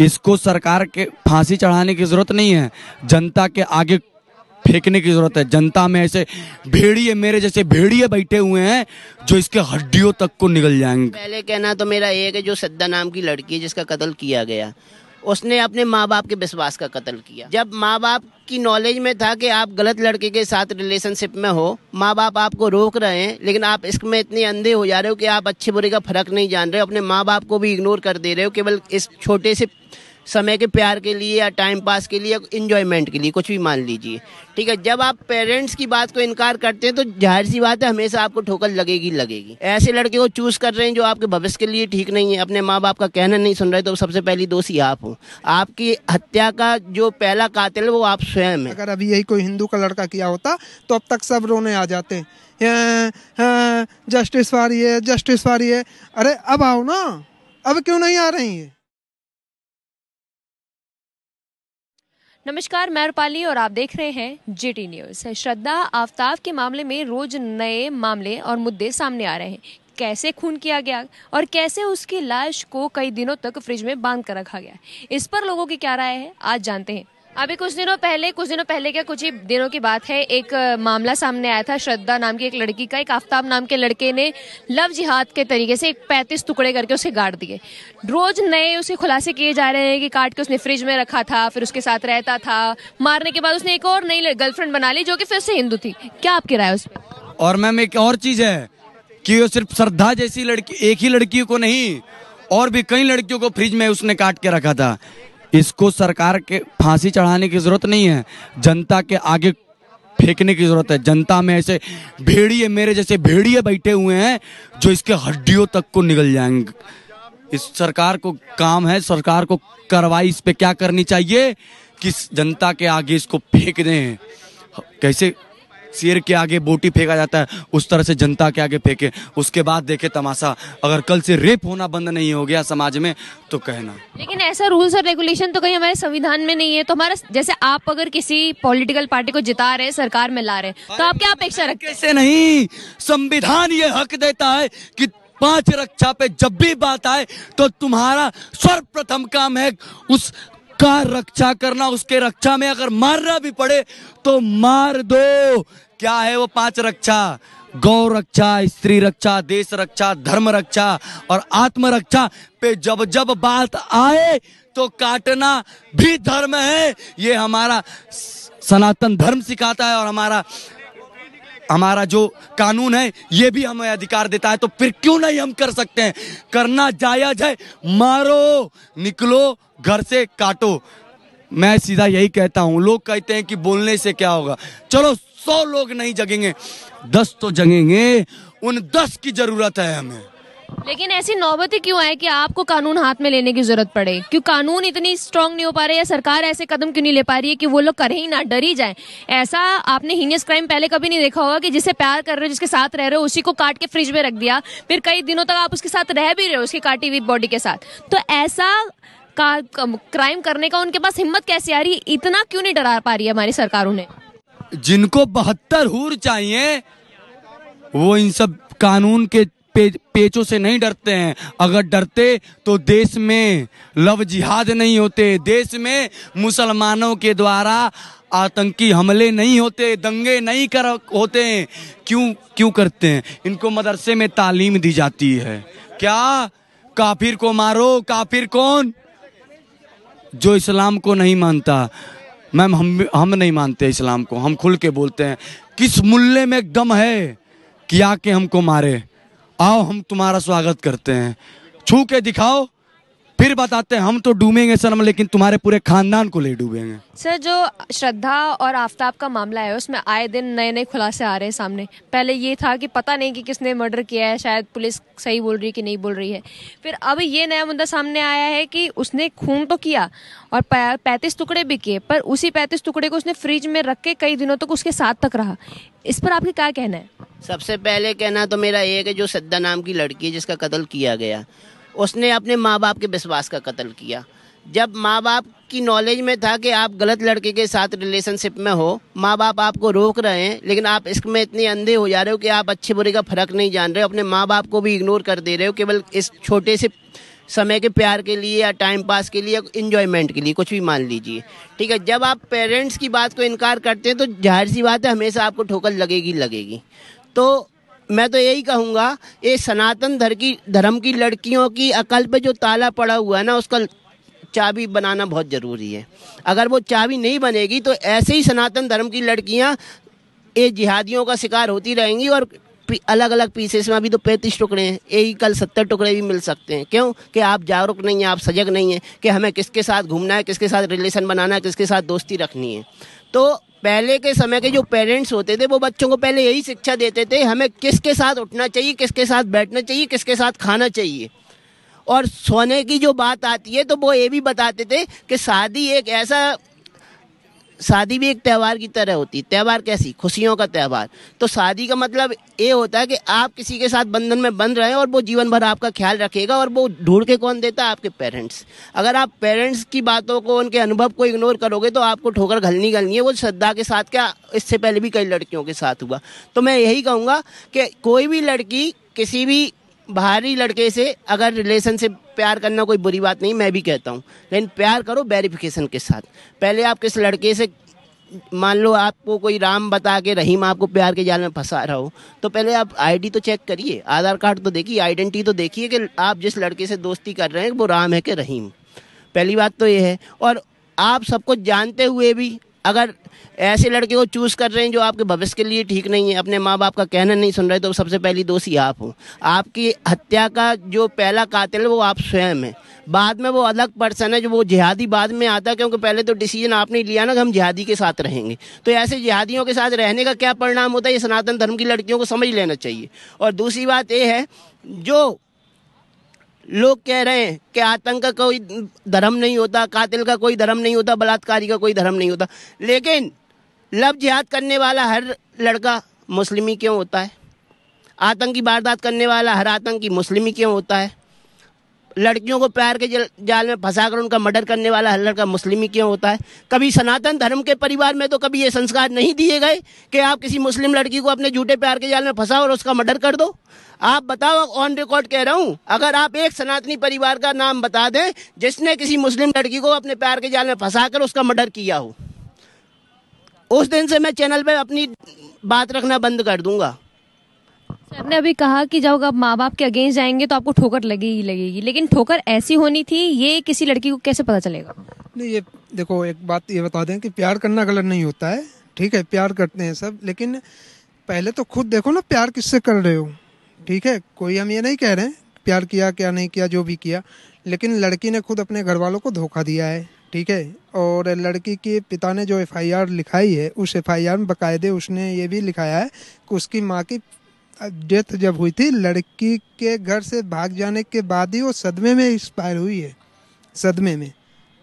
इसको सरकार के फांसी चढ़ाने की ज़रूरत नहीं है जनता के आगे फेंकने की ज़रूरत है जनता में ऐसे भेड़िए मेरे जैसे भेड़िए बैठे हुए हैं जो इसके हड्डियों तक को निकल जाएंगे पहले कहना तो मेरा ये है जो सद्दा नाम की लड़की है जिसका कत्ल किया गया उसने अपने माँ बाप के विश्वास का कत्ल किया जब माँ बाप की नॉलेज में था कि आप गलत लड़के के साथ रिलेशनशिप में हो माँ बाप आपको रोक रहे हैं लेकिन आप इसमें इतने अंधे हो जा रहे हो कि आप अच्छे बुरे का फर्क नहीं जान रहे हो अपने माँ बाप को भी इग्नोर कर दे रहे हो केवल इस छोटे से समय के प्यार के लिए या टाइम पास के लिए इन्जॉयमेंट के लिए कुछ भी मान लीजिए ठीक है जब आप पेरेंट्स की बात को इनकार करते हैं तो जाहिर सी बात है हमेशा आपको ठोकर लगेगी लगेगी ऐसे लड़के को चूज़ कर रहे हैं जो आपके भविष्य के लिए ठीक नहीं है अपने माँ बाप का कहना नहीं सुन रहे तो सबसे पहली दोषी आप हो आपकी हत्या का जो पहला कातिल है वो आप स्वयं है अगर अभी यही कोई हिंदू का लड़का किया होता तो अब तक सब रोने आ जाते हैं जस्टिस फॉर ये जस्टिस फॉर ये अरे अब आओ ना अब क्यों नहीं आ रही है नमस्कार मैं रूपाली और आप देख रहे हैं जीटी न्यूज श्रद्धा आफ्ताब के मामले में रोज नए मामले और मुद्दे सामने आ रहे हैं कैसे खून किया गया और कैसे उसकी लाश को कई दिनों तक फ्रिज में बांध कर रखा गया इस पर लोगों की क्या राय है आज जानते हैं अभी कुछ दिनों पहले कुछ दिनों पहले क्या कुछ ही दिनों की बात है एक मामला सामने आया था श्रद्धा नाम की एक लड़की का एक आफ्ताब नाम के लड़के ने लव जिहाद के तरीके से एक पैंतीस टुकड़े करके उसे गाड़ दिए रोज नए उसे खुलासे किए जा रहे हैं कि काट के उसने फ्रिज में रखा था फिर उसके साथ रहता था मारने के बाद उसने एक और नई गर्लफ्रेंड बना ली जो की फिर से हिंदू थी क्या आपकी राय उस और मैम एक और चीज है कि वो सिर्फ श्रद्धा जैसी लड़की एक ही लड़की को नहीं और भी कई लड़कियों को फ्रिज में उसने काट के रखा था इसको सरकार के फांसी चढ़ाने की ज़रूरत नहीं है जनता के आगे फेंकने की ज़रूरत है जनता में ऐसे भेड़िए मेरे जैसे भेड़िए बैठे हुए हैं जो इसके हड्डियों तक को निकल जाएंगे इस सरकार को काम है सरकार को कार्रवाई इस पर क्या करनी चाहिए कि जनता के आगे इसको फेंक दें कैसे शेर के आगे बोटी फेंका जाता है उस तरह से जनता के आगे फेंके उसके बाद देखे तमाशा अगर कल से रेप होना बंद नहीं हो गया समाज में तो कहना लेकिन ऐसा रूल्स और रेगुलेशन तो कहीं हमारे संविधान में नहीं है तो हमारा जैसे आप अगर किसी पॉलिटिकल पार्टी को जिता रहे सरकार में ला रहे तो आप क्या अपेक्षा रखते कैसे नहीं संविधान ये हक देता है कि पांच रक्षा पे जब भी बात आए तो तुम्हारा सर्वप्रथम काम है उस का रक्षा करना उसके रक्षा में अगर मारना भी पड़े तो मार दो क्या है वो पांच रक्षा गौ रक्षा स्त्री रक्षा देश रक्षा धर्म रक्षा और आत्म रक्षा पे जब जब बात आए तो काटना भी धर्म है ये हमारा सनातन धर्म सिखाता है और हमारा हमारा जो कानून है ये भी हमें अधिकार देता है तो फिर क्यों नहीं हम कर सकते हैं करना जायज है मारो निकलो घर से काटो मैं सीधा यही कहता हूं लोग कहते हैं कि बोलने से क्या होगा चलो सौ लोग नहीं जगेंगे दस तो जगेंगे उन दस की जरूरत है हमें लेकिन ऐसी नौबतें क्यों आए कि आपको कानून हाथ में लेने की जरूरत पड़े क्यों कानून इतनी स्ट्रांग नहीं हो पा रहे या सरकार ऐसे कदम क्यों नहीं ले पा रही है कि वो लोग करें ही ना डर ही जाए ऐसा आपने हीनियस क्राइम पहले कभी नहीं देखा होगा कि जिसे प्यार कर रहे हो जिसके साथ रह रहे हो उसी को काट के फ्रिज में रख दिया फिर कई दिनों तक आप उसके साथ रह भी रहे हो उसकी काटी हुई बॉडी के साथ तो ऐसा का, क्राइम करने का उनके पास हिम्मत कैसे आ रही है इतना क्यों नहीं डरा पा रही है हमारी सरकार उन्हें जिनको बहत्तर हूर चाहिए वो इन सब कानून के पे, पेचों से नहीं डरते हैं अगर डरते तो देश में लव जिहाद नहीं होते देश में मुसलमानों के द्वारा आतंकी हमले नहीं होते दंगे नहीं कर होते हैं क्यों क्यों करते हैं इनको मदरसे में तालीम दी जाती है क्या काफिर को मारो काफिर कौन जो इस्लाम को नहीं मानता मैम हम हम नहीं मानते इस्लाम को हम खुल के बोलते हैं किस मूल्य में दम है कि आके हमको मारे आओ हम तुम्हारा स्वागत करते हैं छू के दिखाओ फिर बताते हैं हम तो डूबेंगे सर हम लेकिन तुम्हारे पूरे खानदान को ले डूबेंगे सर जो श्रद्धा और आफ्ताब का मामला है उसमें आए दिन नए नए खुलासे आ रहे हैं सामने पहले ये था कि पता नहीं कि किसने मर्डर किया है शायद पुलिस सही बोल रही है कि नहीं बोल रही है फिर अब ये नया मुद्दा सामने आया है कि उसने खून तो किया और पैंतीस टुकड़े भी किए पर उसी पैंतीस टुकड़े को उसने फ्रिज में रख के कई दिनों तक तो उसके साथ तक रहा इस पर आपका क्या कहना है सबसे पहले कहना तो मेरा ये है कि जो सद्दा नाम की लड़की है जिसका कत्ल किया गया उसने अपने माँ बाप के विश्वास का कत्ल किया जब माँ बाप की नॉलेज में था कि आप गलत लड़के के साथ रिलेशनशिप में हो माँ बाप आपको रोक रहे हैं लेकिन आप इसमें इतने अंधे हो जा रहे हो कि आप अच्छे बुरे का फर्क नहीं जान रहे हो अपने माँ बाप को भी इग्नोर कर दे रहे हो केवल इस छोटे से समय के प्यार के लिए या टाइम पास के लिए इन्जॉयमेंट के लिए कुछ भी मान लीजिए ठीक है जब आप पेरेंट्स की बात को इनकार करते हैं तो जाहिर सी बात है हमेशा आपको ठोकर लगेगी लगेगी तो मैं तो यही कहूँगा ये सनातन धर की धर्म की लड़कियों की अकल पे जो ताला पड़ा हुआ है ना उसका चाबी बनाना बहुत ज़रूरी है अगर वो चाबी नहीं बनेगी तो ऐसे ही सनातन धर्म की लड़कियाँ ये जिहादियों का शिकार होती रहेंगी और अलग अलग पीसेस में अभी तो पैंतीस टुकड़े हैं यही कल सत्तर टुकड़े भी मिल सकते हैं क्यों कि आप जागरूक नहीं हैं आप सजग नहीं हैं कि हमें किसके साथ घूमना है किसके साथ रिलेशन बनाना है किसके साथ दोस्ती रखनी है तो पहले के समय के जो पेरेंट्स होते थे वो बच्चों को पहले यही शिक्षा देते थे हमें किसके साथ उठना चाहिए किसके साथ बैठना चाहिए किसके साथ खाना चाहिए और सोने की जो बात आती है तो वो ये भी बताते थे कि शादी एक ऐसा शादी भी एक त्यौहार की तरह होती है त्यौहार कैसी खुशियों का त्यौहार तो शादी का मतलब ये होता है कि आप किसी के साथ बंधन में बंध रहे हैं और वो जीवन भर आपका ख्याल रखेगा और वो ढूंढ के कौन देता है आपके पेरेंट्स अगर आप पेरेंट्स की बातों को उनके अनुभव को इग्नोर करोगे तो आपको ठोकर घलनी घलनी है वो श्रद्धा के साथ क्या इससे पहले भी कई लड़कियों के साथ हुआ तो मैं यही कहूँगा कि कोई भी लड़की किसी भी बाहरी लड़के से अगर रिलेशन से प्यार करना कोई बुरी बात नहीं मैं भी कहता हूँ लेकिन प्यार करो वेरिफिकेशन के साथ पहले आप किस लड़के से मान लो आपको कोई राम बता के रहीम आपको प्यार के जाल में फंसा रहा हो तो पहले आप आईडी तो चेक करिए आधार कार्ड तो देखिए आइडेंटिटी तो देखिए कि आप जिस लड़के से दोस्ती कर रहे हैं वो राम है कि रहीम पहली बात तो ये है और आप सबको जानते हुए भी अगर ऐसे लड़के को चूज़ कर रहे हैं जो आपके भविष्य के लिए ठीक नहीं है अपने माँ बाप का कहना नहीं सुन रहे तो सबसे पहली दोषी आप हो आपकी हत्या का जो पहला कातिल है वो आप स्वयं हैं बाद में वो अलग पर्सन है जो वो जिहादी बाद में आता है क्योंकि पहले तो डिसीजन आपने लिया ना कि हम जिहादी के साथ रहेंगे तो ऐसे जिहादियों के साथ रहने का क्या परिणाम होता है ये सनातन धर्म की लड़कियों को समझ लेना चाहिए और दूसरी बात ये है जो लोग कह रहे हैं कि आतंक का कोई धर्म नहीं होता कातिल का कोई धर्म नहीं होता बलात्कारी का कोई धर्म नहीं होता लेकिन लव जिहाद करने वाला हर लड़का मुस्लिमी क्यों होता है आतंकी वारदात करने वाला हर आतंकी मुस्लिमी क्यों होता है लड़कियों को प्यार के जाल में फंसा कर उनका मर्डर करने वाला हर लड़का मुस्लिम ही क्यों होता है कभी सनातन धर्म के परिवार में तो कभी ये संस्कार नहीं दिए गए कि आप किसी मुस्लिम लड़की को अपने झूठे प्यार के जाल में फंसाओ और उसका मर्डर कर दो आप बताओ ऑन रिकॉर्ड कह रहा हूँ अगर आप एक सनातनी परिवार का नाम बता दें जिसने किसी मुस्लिम लड़की को अपने प्यार के जाल में फंसा कर उसका मर्डर किया हो उस दिन से मैं चैनल पर अपनी बात रखना बंद कर दूंगा आपने अभी कहा कि जब आप माँ बाप के अगेंस्ट जाएंगे तो आपको ठोकर लगेगी लगेगी लेकिन ठोकर ऐसी होनी थी ये किसी लड़की को कैसे पता चलेगा नहीं ये देखो एक बात ये बता दें कि प्यार करना गलत नहीं होता है ठीक है प्यार करते हैं सब लेकिन पहले तो खुद देखो ना प्यार किससे कर रहे हो ठीक है कोई हम ये नहीं कह रहे हैं प्यार किया क्या नहीं किया जो भी किया लेकिन लड़की ने खुद अपने घर वालों को धोखा दिया है ठीक है और लड़की के पिता ने जो एफआईआर लिखाई है उस एफआईआर में बाकायदे उसने ये भी लिखाया है कि उसकी माँ की डेथ जब हुई थी लड़की के घर से भाग जाने के बाद ही वो सदमे में एक्सपायर हुई है सदमे में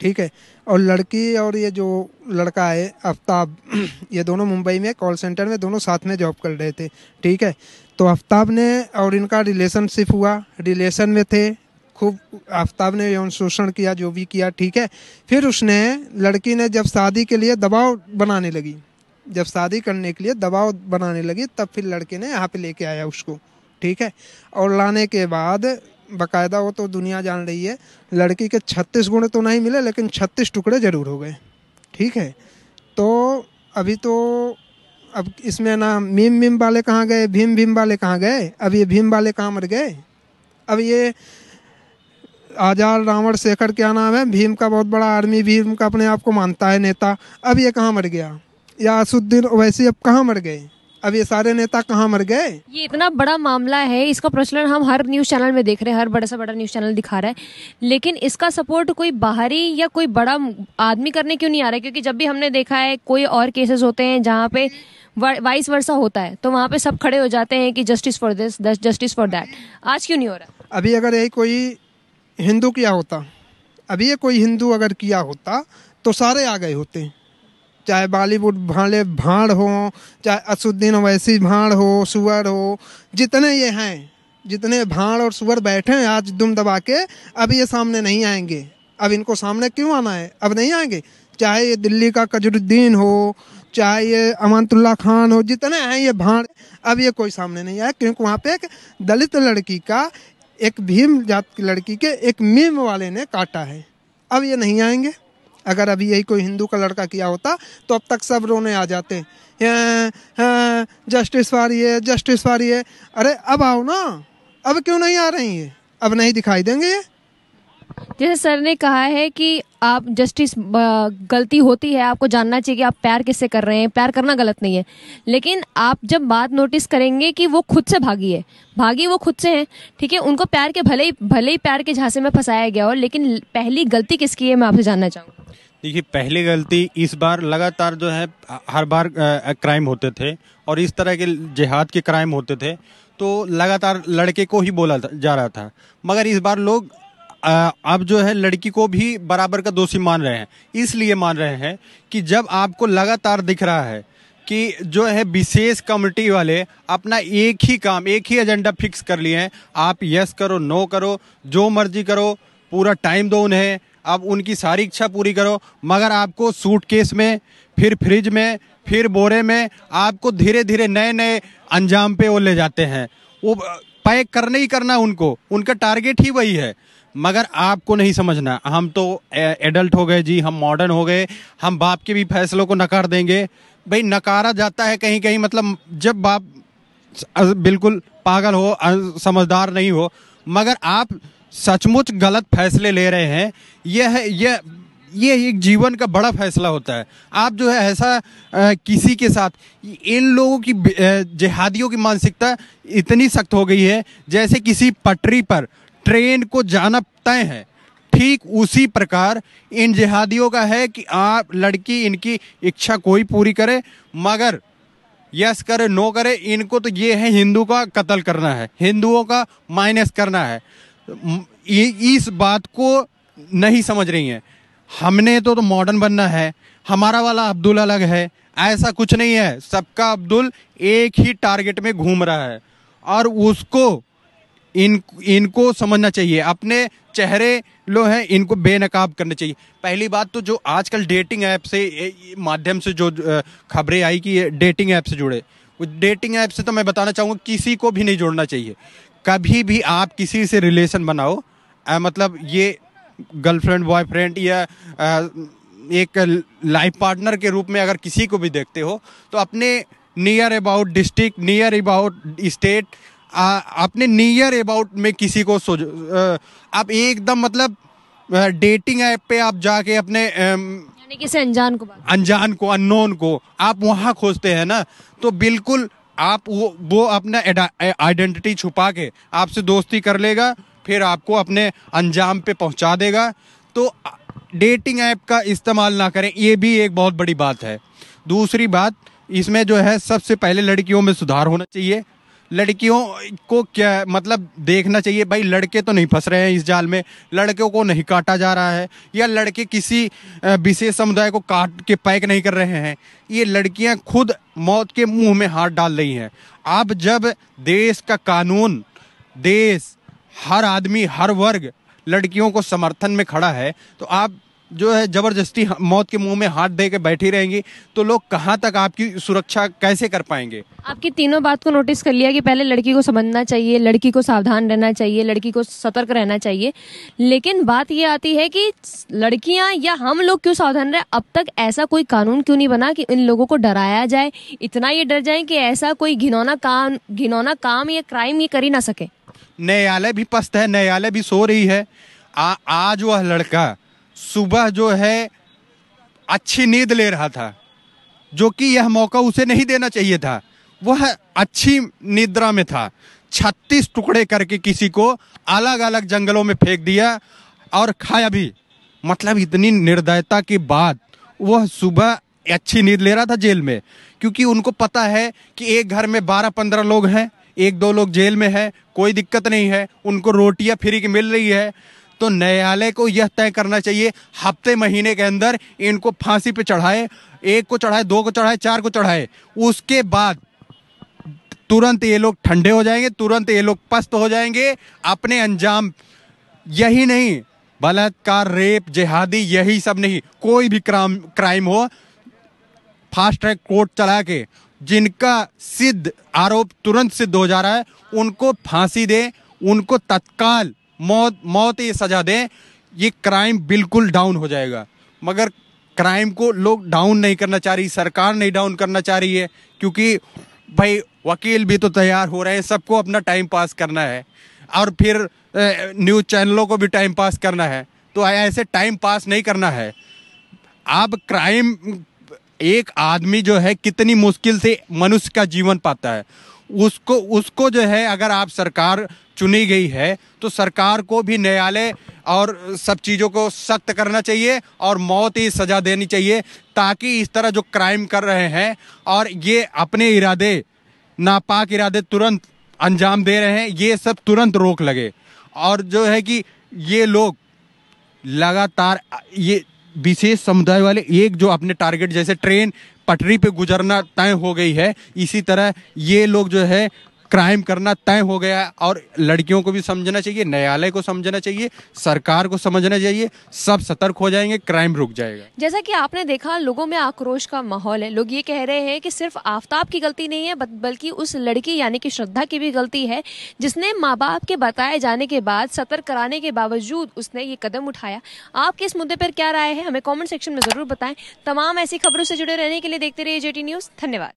ठीक है और लड़की और ये जो लड़का है आफ्ताब ये दोनों मुंबई में कॉल सेंटर में दोनों साथ में जॉब कर रहे थे ठीक है तो आफ्ताब ने और इनका रिलेशनशिप हुआ रिलेशन में थे खूब आफ्ताब ने यौन शोषण किया जो भी किया ठीक है फिर उसने लड़की ने जब शादी के लिए दबाव बनाने लगी जब शादी करने के लिए दबाव बनाने लगी तब फिर लड़के ने यहाँ पे लेके आया उसको ठीक है और लाने के बाद बाकायदा वो तो दुनिया जान रही है लड़की के छत्तीस गुण तो नहीं मिले लेकिन छत्तीस टुकड़े ज़रूर हो गए ठीक है तो अभी तो अब इसमें ना मीम मीम वाले कहाँ गए भीम भीम वाले कहाँ गए अब ये भीम वाले कहाँ मर गए अब ये आजाद रावण शेखर क्या नाम है भीम का बहुत बड़ा आर्मी भीम का अपने आप को मानता है नेता अब ये कहाँ मर गया यासुद्दीन ओवैसी अब कहाँ मर गए अब ये सारे नेता कहाँ मर गए ये इतना बड़ा मामला है इसका प्रचलन हम हर न्यूज चैनल में देख रहे हैं हर बड़ा से बड़ा न्यूज चैनल दिखा रहा है लेकिन इसका सपोर्ट कोई बाहरी या कोई बड़ा आदमी करने क्यों नहीं आ रहा है क्योंकि जब भी हमने देखा है कोई और केसेस होते हैं जहाँ पे वाइस वर्षा होता है तो वहाँ पे सब खड़े हो जाते हैं कि justice for this justice for that आज क्यों नहीं हो रहा अभी अगर यही कोई हिंदू किया होता अभी ये कोई हिंदू अगर किया होता तो सारे आ गए होते चाहे बॉलीवुड भाले भाड़ हो चाहे असुद्दीन अवैसी भाड़ हो सुअर हो जितने ये हैं जितने भाड़ और सुअर बैठे हैं आज दुम दबा के अब ये सामने नहीं आएंगे अब इनको सामने क्यों आना है अब नहीं आएंगे चाहे ये दिल्ली का कजरुद्दीन हो चाहे ये अमानतुल्ला खान हो जितने हैं ये भाड़ अब ये कोई सामने नहीं आया क्योंकि वहाँ पे एक दलित लड़की का एक भीम जात की लड़की के एक मीम वाले ने काटा है अब ये नहीं आएंगे अगर अभी यही कोई हिंदू का लड़का किया होता तो अब तक सब रोने आ जाते हाँ, हाँ, जस्टिस फॉर ये जस्टिस फॉर ये अरे अब आओ ना अब क्यों नहीं आ रही है अब नहीं दिखाई देंगे ये जैसे सर ने कहा है कि आप जस्टिस गलती होती है आपको जानना चाहिए कि आप प्यार किससे कर रहे हैं प्यार करना गलत नहीं है लेकिन आप जब बात नोटिस करेंगे कि वो खुद से भागी है भागी वो खुद से है ठीक है उनको प्यार के भले ही भले ही प्यार के झांसे में फंसाया गया हो लेकिन पहली गलती किसकी है मैं आपसे जानना चाहूँगा देखिए पहली गलती इस बार लगातार जो है हर बार क्राइम होते थे और इस तरह के जिहाद के क्राइम होते थे तो लगातार लड़के को ही बोला जा रहा था मगर इस बार लोग अब जो है लड़की को भी बराबर का दोषी मान रहे हैं इसलिए मान रहे हैं कि जब आपको लगातार दिख रहा है कि जो है विशेष कमेटी वाले अपना एक ही काम एक ही एजेंडा फिक्स कर लिए हैं आप यस करो नो करो जो मर्जी करो पूरा टाइम दो उन्हें अब उनकी सारी इच्छा पूरी करो मगर आपको सूटकेस में फिर फ्रिज में फिर बोरे में आपको धीरे धीरे नए नए अंजाम पे वो ले जाते हैं वो पैक करने ही करना उनको उनका टारगेट ही वही है मगर आपको नहीं समझना हम तो एडल्ट हो गए जी हम मॉडर्न हो गए हम बाप के भी फैसलों को नकार देंगे भाई नकारा जाता है कहीं कहीं मतलब जब बाप बिल्कुल पागल हो समझदार नहीं हो मगर आप सचमुच गलत फैसले ले रहे हैं यह है यह ये एक जीवन का बड़ा फैसला होता है आप जो है ऐसा आ, किसी के साथ इन लोगों की जिहादियों की मानसिकता इतनी सख्त हो गई है जैसे किसी पटरी पर ट्रेन को जाना तय है ठीक उसी प्रकार इन जिहादियों का है कि आप लड़की इनकी इच्छा कोई पूरी करे मगर यस करे नो करे इनको तो ये है हिंदू का कत्ल करना है हिंदुओं का माइनस करना है इस बात को नहीं समझ रही हैं हमने तो, तो मॉडर्न बनना है हमारा वाला अब्दुल अलग है ऐसा कुछ नहीं है सबका अब्दुल एक ही टारगेट में घूम रहा है और उसको इन इनको समझना चाहिए अपने चेहरे लो हैं इनको बेनकाब करना चाहिए पहली बात तो जो आजकल डेटिंग ऐप से माध्यम से जो खबरें आई कि डेटिंग ऐप से जुड़े डेटिंग ऐप से तो मैं बताना चाहूँगा किसी को भी नहीं जोड़ना चाहिए कभी भी आप किसी से रिलेशन बनाओ आ, मतलब ये गर्लफ्रेंड बॉयफ्रेंड या आ, एक लाइफ पार्टनर के रूप में अगर किसी को भी देखते हो तो अपने near about district near about state अपने नियर अबाउट में किसी को सोचो आप एकदम मतलब डेटिंग ऐप पे आप जाके अपने किसी अनजान को अनजान को अननोन को आप वहाँ खोजते हैं ना तो बिल्कुल आप वो वो अपना आइडेंटिटी छुपा के आपसे दोस्ती कर लेगा फिर आपको अपने अंजाम पे पहुंचा देगा तो डेटिंग ऐप का इस्तेमाल ना करें ये भी एक बहुत बड़ी बात है दूसरी बात इसमें जो है सबसे पहले लड़कियों में सुधार होना चाहिए लड़कियों को क्या मतलब देखना चाहिए भाई लड़के तो नहीं फंस रहे हैं इस जाल में लड़कों को नहीं काटा जा रहा है या लड़के किसी विशेष समुदाय को काट के पैक नहीं कर रहे हैं ये लड़कियां खुद मौत के मुंह में हाथ डाल रही हैं अब जब देश का कानून देश हर आदमी हर वर्ग लड़कियों को समर्थन में खड़ा है तो आप जो है जबरदस्ती मौत के मुंह में हाथ दे के बैठी रहेंगी तो लोग कहाँ तक आपकी सुरक्षा कैसे कर पाएंगे आपकी तीनों बात को नोटिस कर लिया कि पहले लड़की को समझना चाहिए लड़की को सावधान रहना चाहिए लड़की को सतर्क रहना चाहिए लेकिन बात ये आती है कि लड़कियाँ या हम लोग क्यों सावधान रहे अब तक ऐसा कोई कानून क्यों नहीं बना कि इन लोगों को डराया जाए इतना ये डर जाए कि ऐसा कोई घिनौना काम घिनौना काम या क्राइम ये कर ही ना सके न्यायालय भी पस्त है न्यायालय भी सो रही है आज वह लड़का सुबह जो है अच्छी नींद ले रहा था जो कि यह मौका उसे नहीं देना चाहिए था वह अच्छी निद्रा में था छत्तीस टुकड़े करके किसी को अलग अलग जंगलों में फेंक दिया और खाया भी मतलब इतनी निर्दयता के बाद वह सुबह अच्छी नींद ले रहा था जेल में क्योंकि उनको पता है कि एक घर में बारह पंद्रह लोग हैं एक दो लोग जेल में है कोई दिक्कत नहीं है उनको रोटियां फ्री की मिल रही है तो न्यायालय को यह तय करना चाहिए हफ्ते महीने के अंदर इनको फांसी पे चढ़ाए एक को चढ़ाए दो को चढ़ाए चार को चढ़ाए उसके बाद तुरंत ये लोग ठंडे हो जाएंगे तुरंत ये लोग पस्त हो जाएंगे अपने अंजाम यही नहीं बलात्कार रेप जिहादी यही सब नहीं कोई भी क्राम क्राइम हो फास्ट ट्रैक कोर्ट चला के जिनका सिद्ध आरोप तुरंत सिद्ध हो जा रहा है उनको फांसी दे उनको तत्काल मौत मौत ये सजा दें ये क्राइम बिल्कुल डाउन हो जाएगा मगर क्राइम को लोग डाउन नहीं करना चाह रही सरकार नहीं डाउन करना चाह रही है क्योंकि भाई वकील भी तो तैयार हो रहे हैं सबको अपना टाइम पास करना है और फिर न्यूज़ चैनलों को भी टाइम पास करना है तो ऐसे टाइम पास नहीं करना है आप क्राइम एक आदमी जो है कितनी मुश्किल से मनुष्य का जीवन पाता है उसको उसको जो है अगर आप सरकार चुनी गई है तो सरकार को भी न्यायालय और सब चीज़ों को सख्त करना चाहिए और मौत ही सज़ा देनी चाहिए ताकि इस तरह जो क्राइम कर रहे हैं और ये अपने इरादे नापाक इरादे तुरंत अंजाम दे रहे हैं ये सब तुरंत रोक लगे और जो है कि ये लोग लगातार ये विशेष समुदाय वाले एक जो अपने टारगेट जैसे ट्रेन पटरी पे गुजरना तय हो गई है इसी तरह ये लोग जो है क्राइम करना तय हो गया है और लड़कियों को भी समझना चाहिए न्यायालय को समझना चाहिए सरकार को समझना चाहिए सब सतर्क हो जाएंगे क्राइम रुक जाएगा जैसा कि आपने देखा लोगों में आक्रोश का माहौल है लोग ये कह रहे हैं कि सिर्फ आफ्ताब की गलती नहीं है बल्कि उस लड़की यानी कि श्रद्धा की भी गलती है जिसने माँ बाप के बताए जाने के बाद सतर्क कराने के बावजूद उसने ये कदम उठाया आपके इस मुद्दे पर क्या राय है हमें कॉमेंट सेक्शन में जरूर बताएं तमाम ऐसी खबरों से जुड़े रहने के लिए देखते रहिए जेटी न्यूज़ धन्यवाद